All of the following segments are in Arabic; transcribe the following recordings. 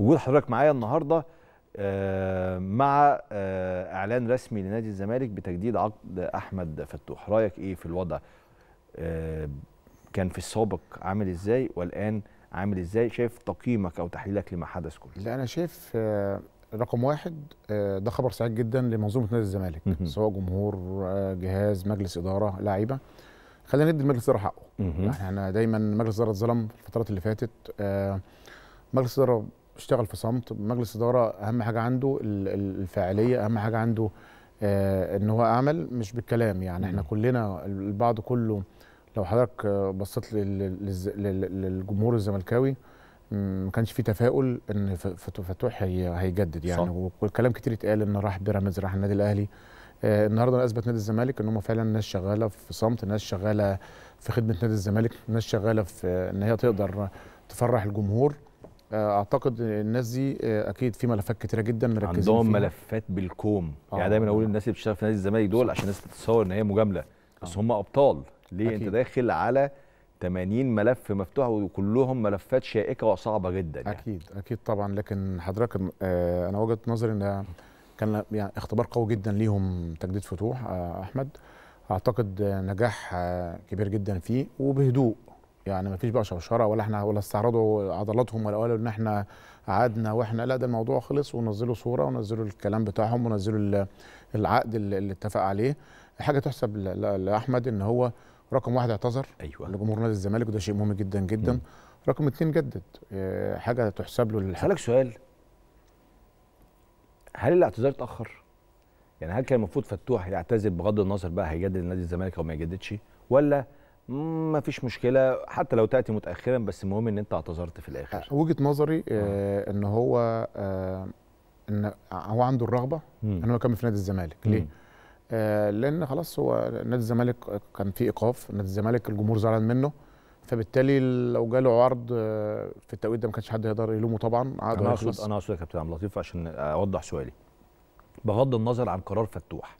وجود حضرتك معايا النهارده آه، مع آه، اعلان رسمي لنادي الزمالك بتجديد عقد احمد فتوح رايك ايه في الوضع آه، كان في السابق عامل ازاي والان عامل ازاي شايف تقييمك او تحليلك لما حدث كله لا انا شايف رقم واحد ده خبر سعيد جدا لمنظومه نادي الزمالك سواء جمهور جهاز مجلس اداره لعيبه خلينا ندي المجلس اداره حقه يعني احنا دايما مجلس اداره اتظلم في الفترات اللي فاتت مجلس اداره اشتغل في صمت مجلس اداره اهم حاجه عنده الفاعليه اهم حاجه عنده آه ان هو اعمل مش بالكلام يعني احنا كلنا البعض كله لو حضرتك بصيت للجمهور الزملكاوي ما كانش في تفاؤل ان فتوح هيجدد يعني والكلام كتير اتقال ان راح بيراميدز راح النادي الاهلي آه النهارده انا اثبت نادي الزمالك ان هم فعلا ناس شغاله في صمت ناس شغاله في خدمه نادي الزمالك ناس شغاله في ان هي تقدر تفرح الجمهور اعتقد الناس دي آه، اكيد في ملفات كتيره جدا مركزين عندهم فيها. ملفات بالكوم آه. يعني دايما اقول الناس اللي بتشتغل في نادي الزمالك دول عشان الناس تتصور ان هي مجامله بس آه. هم ابطال ليه أكيد. انت داخل على 80 ملف مفتوح وكلهم ملفات شائكه وصعبه جدا يعني. اكيد اكيد طبعا لكن حضرتك آه انا وجهه نظري ان كان يعني اختبار قوي جدا ليهم تجديد فتوح آه احمد اعتقد نجاح آه، كبير جدا فيه وبهدوء يعني ما فيش بقى شوشره ولا احنا ولا استعرضوا عضلاتهم ولا قالوا ان احنا قعدنا واحنا لا ده الموضوع خلص ونزلوا صوره ونزلوا الكلام بتاعهم ونزلوا العقد اللي اتفق عليه حاجه تحسب لاحمد ان هو رقم واحد اعتذر ايوه لجمهور نادي الزمالك وده شيء مهم جدا جدا م. رقم اتنين جدد آه، حاجه تحسب له للحق اسالك سؤال هل الاعتذار اتاخر؟ يعني هل كان المفروض فتوح يعتذر بغض النظر بقى هيجدد نادي الزمالك او ما يجددش ولا ما فيش مشكله حتى لو تاتي متاخرا بس المهم ان انت اعتذرت في الاخر أه، وجهه نظري آه ان هو آه ان هو عنده الرغبه مم. ان هو يكمل في نادي الزمالك ليه آه لان خلاص هو نادي الزمالك كان في ايقاف نادي الزمالك الجمهور زعلان منه فبالتالي لو جاله عرض أه، في التوقيت ده ما كانش حد يقدر يلومه طبعا انا اقصد انا اقصد يا كابتن عبد اللطيف عشان اوضح سؤالي بغض النظر عن قرار فتوح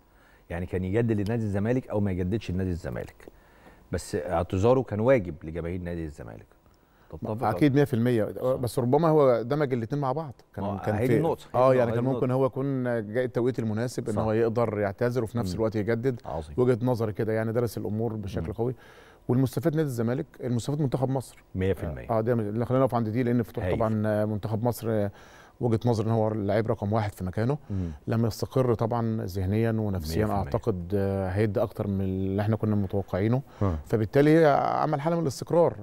يعني كان يجدد لنادي الزمالك او ما يجددش لنادي الزمالك بس اعتذاره كان واجب لجماهير نادي الزمالك اكيد 100% بس ربما هو دمج الاثنين مع بعض كان آه، كان في النقطة. اه يعني كان ممكن هو يكون جاي التوقيت المناسب ان هو يقدر يعتذر وفي نفس الوقت يجدد عظيم. وجهه نظري كده يعني درس الامور بشكل م. قوي والمستفاد نادي الزمالك المستفاد منتخب مصر 100% اه ده خلينا نقف عند دي لان فتوح طبعا منتخب مصر وجهه نظري ان هو اللاعب رقم واحد في مكانه مم. لما يستقر طبعا ذهنيا ونفسيا اعتقد هيدي اكتر من اللي احنا كنا متوقعينه فبالتالي عمل حاله من الاستقرار